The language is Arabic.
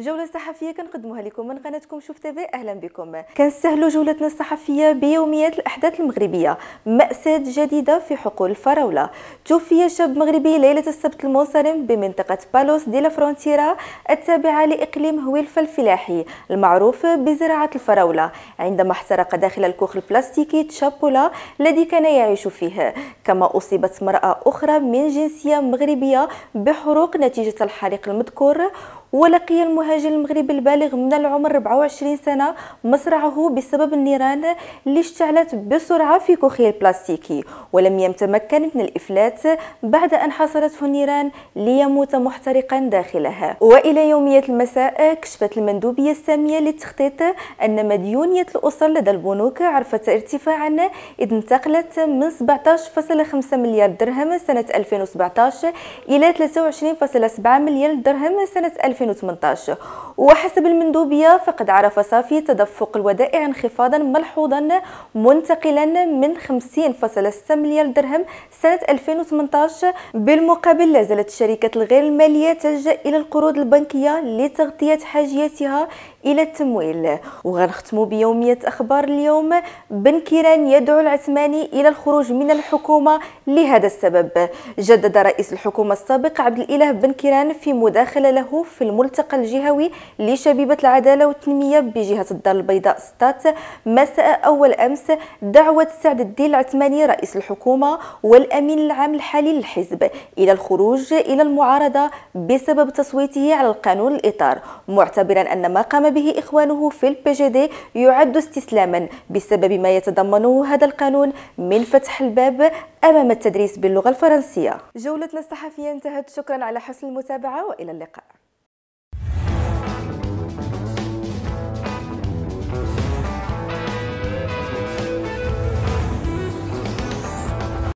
الجوله الصحفيه كنقدموها لكم من قناتكم شوف تي في اهلا بكم كنستهلوا جولتنا الصحفيه بيوميات الاحداث المغربيه ماساه جديده في حقول الفراوله توفي شاب مغربي ليله السبت المنصرم بمنطقه بالوس دي لا فرونتيرا التابعه لاقليم هويلفا الفلاحي المعروف بزراعه الفراوله عندما احترق داخل الكوخ البلاستيكي تشابولا الذي كان يعيش فيه كما اصيبت امراه اخرى من جنسيه مغربيه بحروق نتيجه الحريق المذكور ولقي المهاجر المغربي البالغ من العمر 24 سنة مصرعه بسبب النيران اللي اشتعلت بسرعة في كوخي البلاستيكي ولم يتمكن من الإفلات بعد أن حصلته النيران ليموت محترقا داخلها وإلى يومية المساء كشفت المندوبية السامية للتخطيط أن مديونية الأسر لدى البنوك عرفت ارتفاعا إذ انتقلت من 17.5 مليار درهم سنة 2017 إلى 23.7 مليار درهم سنة 2020 2018 وحسب المندوبية فقد عرف صافي تدفق الودائع انخفاضا ملحوظا منتقلا من 50.6 مليار درهم سنة 2018 بالمقابل لازلت الشركات الغير المالية تلجأ إلى القروض البنكية لتغطية حاجياتها الى التمويل وغنختموا بيوميه اخبار اليوم بن كيران يدعو العثماني الى الخروج من الحكومه لهذا السبب جدد رئيس الحكومه السابق عبد الاله بن كيران في مداخله له في الملتقى الجهوي لشبيبه العداله والتنميه بجهه الدار البيضاء ستات مساء اول امس دعوه سعد الدين العثماني رئيس الحكومه والامين العام الحالي للحزب الى الخروج الى المعارضه بسبب تصويته على القانون الاطار معتبرا ان ما قام به إخوانه في البي جي دي يعد استسلاما بسبب ما يتضمنه هذا القانون من فتح الباب أمام التدريس باللغة الفرنسية جولتنا الصحفية انتهت شكرا على حسن المتابعة وإلى اللقاء